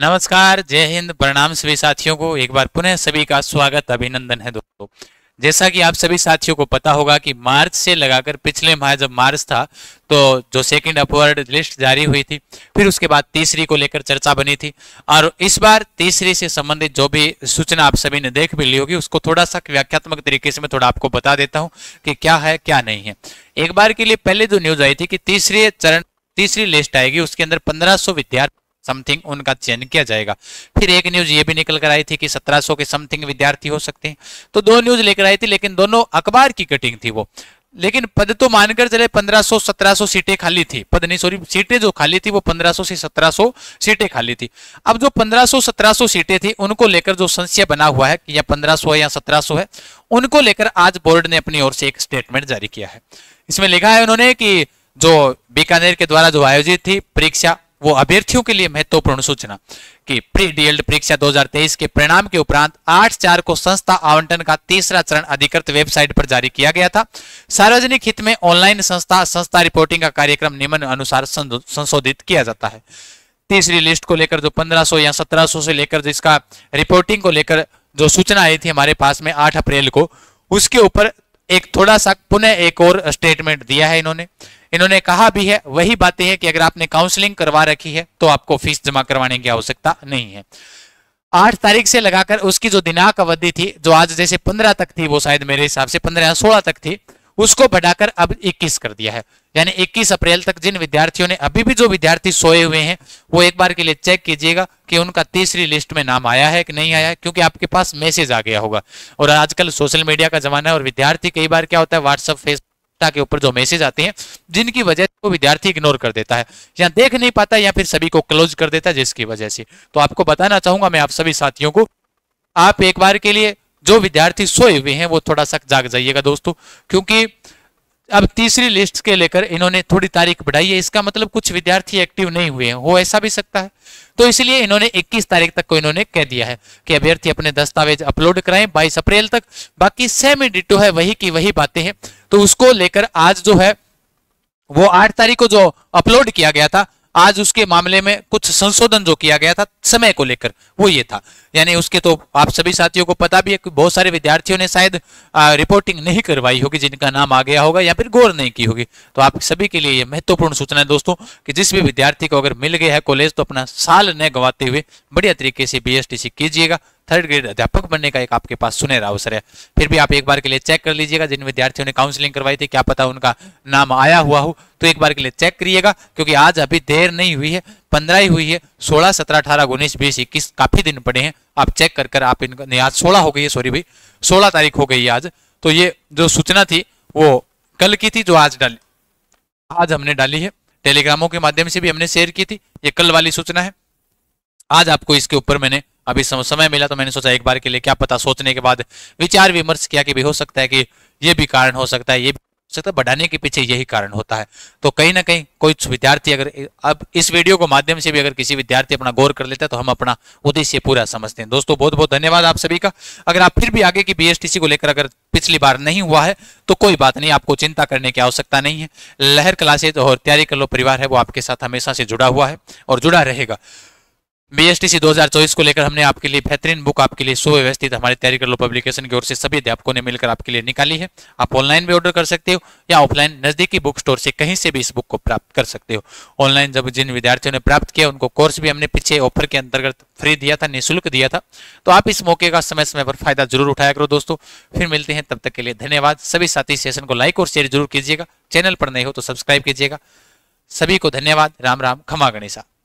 नमस्कार जय हिंद प्रणाम सभी साथियों को एक बार पुनः सभी का स्वागत अभिनंदन है दोस्तों जैसा कि आप सभी साथियों को पता होगा कि मार्च से लगाकर पिछले माह जब मार्च था तो जो सेकंड अपवर्ड लिस्ट जारी हुई थी फिर उसके बाद तीसरी को लेकर चर्चा बनी थी और इस बार तीसरी से संबंधित जो भी सूचना आप सभी ने देख भी ली होगी उसको थोड़ा सा व्याख्यात्मक तरीके से मैं थोड़ा आपको बता देता हूँ कि क्या है क्या नहीं है एक बार के लिए पहले जो न्यूज आई थी कि तीसरे चरण तीसरी लिस्ट आएगी उसके अंदर पंद्रह विद्यार्थी समथिंग उनका चयन किया जाएगा फिर एक न्यूज ये भी निकल कर आई थी कि 1700 के समथिंग विद्यार्थी हो सकते हैं तो दो न्यूज लेकर आई थी लेकिन दोनों अखबार की कटिंग थी वो लेकिन पद तो मानकर चले 1500 1700 सीटें खाली थी पद नहीं सॉरी सीटें जो खाली थी वो 1500 से 1700 सीटें खाली थी अब जो 1500 1700 सीटें थी उनको लेकर जो संशय बना हुआ है कि या 1500 है या 1700 है उनको लेकर आज बोर्ड ने अपनी ओर से एक स्टेटमेंट जारी किया है इसमें लिखा है उन्होंने कि जो बीकानेर के द्वारा जो आयोजित थी परीक्षा वो अभ्यर्थियों के लिए महत्वपूर्ण सूचना कि प्री डीएल्ड परीक्षा 2023 के परिणाम के उपरांत 8 चार को संस्था आवंटन का तीसरा चरण अधिकृत वेबसाइट पर जारी किया गया था सार्वजनिक हित में ऑनलाइन संस्था संस्था रिपोर्टिंग का कार्यक्रम निम्न अनुसार संशोधित किया जाता है तीसरी लिस्ट को लेकर जो 1500 या 1700 से लेकर जिसका रिपोर्टिंग को लेकर जो सूचना आई थी हमारे पास में आठ अप्रैल को उसके ऊपर एक थोड़ा सा पुनः एक और स्टेटमेंट दिया है इन्होंने इन्होंने कहा भी है वही बातें हैं कि अगर आपने काउंसलिंग करवा रखी है तो आपको फीस जमा करवाने की आवश्यकता नहीं है आठ तारीख से लगाकर उसकी जो दिनांक अवधि थी जो आज जैसे पंद्रह तक थी वो शायद मेरे हिसाब से पंद्रह या सोलह तक थी उसको बढ़ाकर अब 21 कर दिया है यानी 21 अप्रैल तक जिन विद्यार्थियों ने अभी भी जो विद्यार्थी सोए हुए हैं वो एक बार के लिए चेक कीजिएगा कि उनका तीसरी लिस्ट में नाम आया है कि नहीं आया है क्योंकि आपके पास मैसेज आ गया होगा और आजकल सोशल मीडिया का जमाना है और विद्यार्थी कई बार क्या होता है व्हाट्सअप फेसबुक के ऊपर जो मैसेज आते हैं जिनकी वजह से वो विद्यार्थी इग्नोर कर देता है या देख नहीं पाता या फिर सभी को क्लोज कर देता है जिसकी वजह से तो आपको बताना चाहूंगा मैं आप सभी साथियों को आप एक बार के लिए जो विद्यार्थी सोए हुए हैं वो थोड़ा सा जाग जाइएगा दोस्तों क्योंकि अब तीसरी लिस्ट के लेकर इन्होंने थोड़ी तारीख बढ़ाई है इसका मतलब कुछ विद्यार्थी एक्टिव नहीं हुए हैं हो ऐसा भी सकता है तो इसलिए इन्होंने 21 तारीख तक को इन्होंने कह दिया है कि अभ्यर्थी अपने दस्तावेज अपलोड कराएं 22 अप्रैल तक बाकी सेम डिटो है वही की वही बातें हैं तो उसको लेकर आज जो है वो आठ तारीख को जो अपलोड किया गया था आज उसके मामले में कुछ संशोधन जो किया गया था समय को लेकर वो ये था यानी उसके तो आप सभी साथियों को पता भी है कि बहुत सारे विद्यार्थियों ने शायद रिपोर्टिंग नहीं करवाई होगी जिनका नाम आ गया होगा या फिर गौर नहीं की होगी तो आप सभी के लिए ये महत्वपूर्ण सूचना है दोस्तों कि जिस भी विद्यार्थी को अगर मिल गया है कॉलेज तो अपना साल न गंवाते हुए बढ़िया तरीके से बी कीजिएगा थर्ड ग्रेड अध्यापक बनने का एक आपके पास सुनहरा अवसर है फिर भी आप एक बार के लिए चेक कर लीजिएगा जिन विद्यार्थियों ने काउंसलिंग करवाई थी क्या पता उनका नाम आया हुआ हो तो एक बार के लिए चेक करिएगा क्योंकि आज अभी देर नहीं हुई है पंद्रह ही हुई है सोलह सत्रह अठारह उन्नीस बीस इक्कीस काफी दिन पड़े हैं आप चेक कर कर आप इनका आज सोलह हो गई है सॉरी भाई सोलह तारीख हो गई है आज तो ये जो सूचना थी वो कल की थी जो आज डाली आज हमने डाली है टेलीग्रामों के माध्यम से भी हमने शेयर की थी ये कल वाली सूचना है आज आपको इसके ऊपर मैंने अभी समय मिला तो मैंने सोचा एक बार के लिए क्या पता सोचने के बाद विचार विमर्श किया कि भी हो सकता है कि ये भी कारण हो सकता है ये भी हो सकता है बढ़ाने के पीछे यही कारण होता है तो कहीं ना कहीं कोई विद्यार्थी अगर अब इस वीडियो को माध्यम से भी अगर किसी विद्यार्थी अपना गौर कर लेता है तो हम अपना उद्देश्य पूरा समझते हैं दोस्तों बहुत बहुत धन्यवाद आप सभी का अगर आप फिर भी आगे की बीएसटीसी को लेकर अगर पिछली बार नहीं हुआ है तो कोई बात नहीं आपको चिंता करने की आवश्यकता नहीं है लहर क्लासेज और तैयारी कर लो परिवार है वो आपके साथ हमेशा से जुड़ा हुआ है और जुड़ा रहेगा बीएसटीसी 2024 को लेकर हमने आपके लिए बेहतरीन बुक आपके लिए सुव्यवस्थित हमारे तैयारी कर लो पब्लिकेशन की ओर से सभी अध्यापकों ने मिलकर आपके लिए निकाली है आप ऑनलाइन भी ऑर्डर कर सकते हो या ऑफलाइन नजदीकी बुक स्टोर से कहीं से भी इस बुक को प्राप्त कर सकते हो ऑनलाइन जब जिन विद्यार्थियों ने प्राप्त किया उनको कोर्स भी हमने पीछे ऑफर के अंतर्गत फ्री दिया था निःशुल्क दिया था तो आप इस मौके का समय समय पर फायदा जरूर उठाया करो दोस्तों फिर मिलते हैं तब तक के लिए धन्यवाद सभी साथी सेशन को लाइक और शेयर जरूर कीजिएगा चैनल पर नहीं हो तो सब्सक्राइब कीजिएगा सभी को धन्यवाद राम राम खमा गणेशा